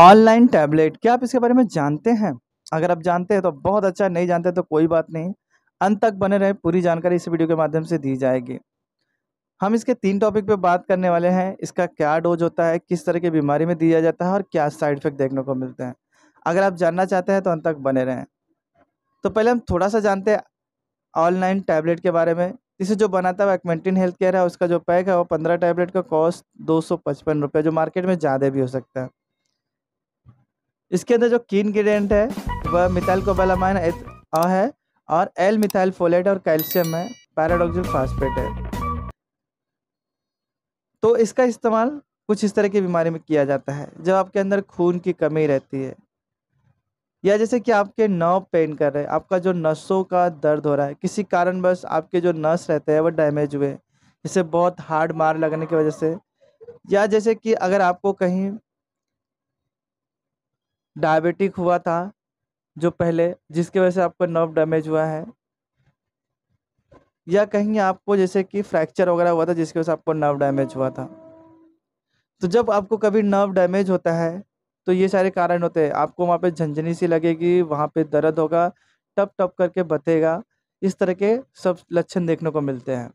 online tablet क्या आप इसके बारे में जानते हैं अगर आप जानते हैं तो बहुत अच्छा नहीं जानते तो कोई बात नहीं अंत तक बने रहे पूरी जानकारी इस वीडियो के माध्यम से दी जाएगी हम इसके तीन टॉपिक पे बात करने वाले हैं इसका क्या डोज होता है किस तरह की बीमारी में दिया जाता है और क्या साइड इफेक्ट देखने को मिलते हैं अगर आप जानना चाहते हैं तो अंत तक बने रहें तो पहले हम थोड़ा सा जानते हैं ऑनलाइन टैबलेट के बारे में इसे जो बनाता है एक्मेंटिन हेल्थ केयर है उसका जो पैक है वो पंद्रह टैबलेट का कॉस्ट दो सौ पचपन रुपये जो मार्केट में ज़्यादा भी हो सकता है इसके अंदर जो की इन्ग्रीडियंट है वह मिथाइल कोबालामाइन अ है और एल मिथाइल फोलेट और कैल्शियम है पैराडोक्सिल फास्फेट है तो इसका इस्तेमाल कुछ इस तरह की बीमारी में किया जाता है जब आपके अंदर खून की कमी रहती है या जैसे कि आपके नर्व पेन कर रहे हैं आपका जो नसों का दर्द हो रहा है किसी कारणवश आपके जो नस रहते हैं वो डैमेज हुए जैसे बहुत हार्ड मार लगने की वजह से या जैसे कि अगर आपको कहीं डायबिटिक हुआ था जो पहले जिसकी वजह से आपको नर्व डैमेज हुआ है या कहीं आपको जैसे कि फ्रैक्चर वगैरह हुआ था जिसकी वजह से आपको नर्व डैमेज हुआ था तो जब आपको कभी नर्व डैमेज होता है तो ये सारे कारण होते हैं आपको वहाँ पे झंझनी सी लगेगी वहाँ पे दर्द होगा टप टप करके बतेगा इस तरह के सब लक्षण देखने को मिलते हैं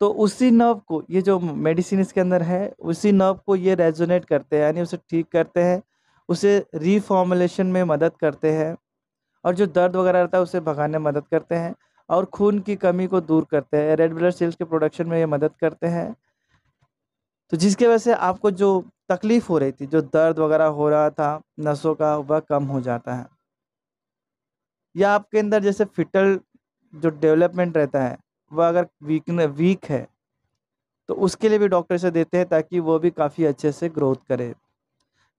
तो उसी नर्व को ये जो मेडिसिन इसके अंदर है उसी नर्व को ये रेजोनेट करते हैं यानी उसे ठीक करते हैं उसे रीफॉर्मुलेशन में मदद करते हैं और जो दर्द वगैरह रहता है उसे भगाने में मदद करते हैं और खून की कमी को दूर करते हैं रेड ब्लड सेल्स के प्रोडक्शन में ये मदद करते हैं तो जिसके वजह से आपको जो तकलीफ़ हो रही थी जो दर्द वगैरह हो रहा था नसों का वह कम हो जाता है या आपके अंदर जैसे फिटल जो डेवलपमेंट रहता है वह अगर वीक वीक है तो उसके लिए भी डॉक्टर से देते हैं ताकि वो भी काफ़ी अच्छे से ग्रोथ करे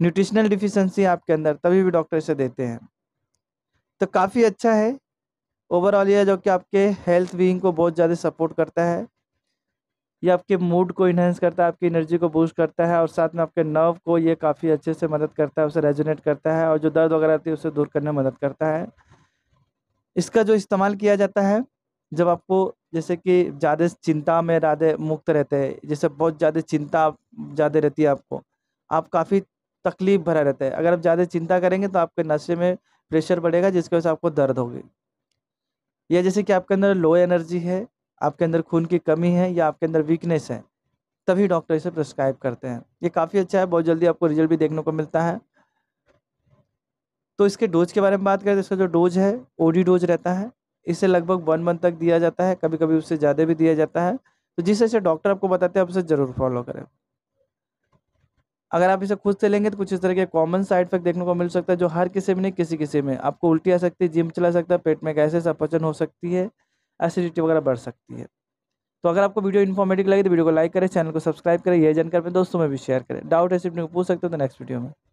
न्यूट्रिशनल डिफिशेंसी आपके अंदर तभी भी डॉक्टर से देते हैं तो काफ़ी अच्छा है ओवरऑल यह जो कि आपके हेल्थ बींग को बहुत ज़्यादा सपोर्ट करता है यह आपके मूड को इन्हेंस करता है आपकी एनर्जी को बूस्ट करता है और साथ में आपके नर्व को ये काफ़ी अच्छे से मदद करता है उसे रेजोनेट करता है और जो दर्द वगैरह आती है उसे दूर करने में मदद करता है इसका जो इस्तेमाल किया जाता है जब आपको जैसे कि ज़्यादा चिंता में ज़्यादा मुक्त रहते हैं जैसे बहुत ज़्यादा चिंता ज़्यादा रहती है आपको आप काफ़ी तकलीफ भरा रहता है अगर आप ज़्यादा चिंता करेंगे तो आपके नशे में प्रेशर बढ़ेगा जिसकी वजह से आपको दर्द होगी या जैसे कि आपके अंदर लो एनर्जी है आपके अंदर खून की कमी है या आपके अंदर वीकनेस है तभी डॉक्टर इसे प्रिस्क्राइब करते हैं ये काफ़ी अच्छा है बहुत जल्दी आपको रिजल्ट भी देखने को मिलता है तो इसके डोज के बारे में बात करें तो इसका जो डोज है ओडी डोज रहता है इसे लगभग वन मंथ तक दिया जाता है कभी कभी उससे ज़्यादा भी दिया जाता है तो जिस ऐसे डॉक्टर आपको बताते हैं आप उसे ज़रूर फॉलो करें अगर आप इसे खुद से लेंगे तो कुछ इस तरह के कॉमन साइड इफेक्ट देखने को मिल सकता है जो हर किसी में नहीं किसी किसी में आपको उल्टी आ सकती है जिम चला सकता है पेट में गैसेस अपचन हो सकती है एसिडिटी वगैरह बढ़ सकती है तो अगर आपको वीडियो इन्फॉर्मेटिव लगे तो वीडियो को लाइक करें चैनल को सब्सक्राइब करें यह जानकारी दोस्तों में भी शेयर करें डाउट है सिर्फ पूछ सकते हो तो नेक्स्ट वीडियो में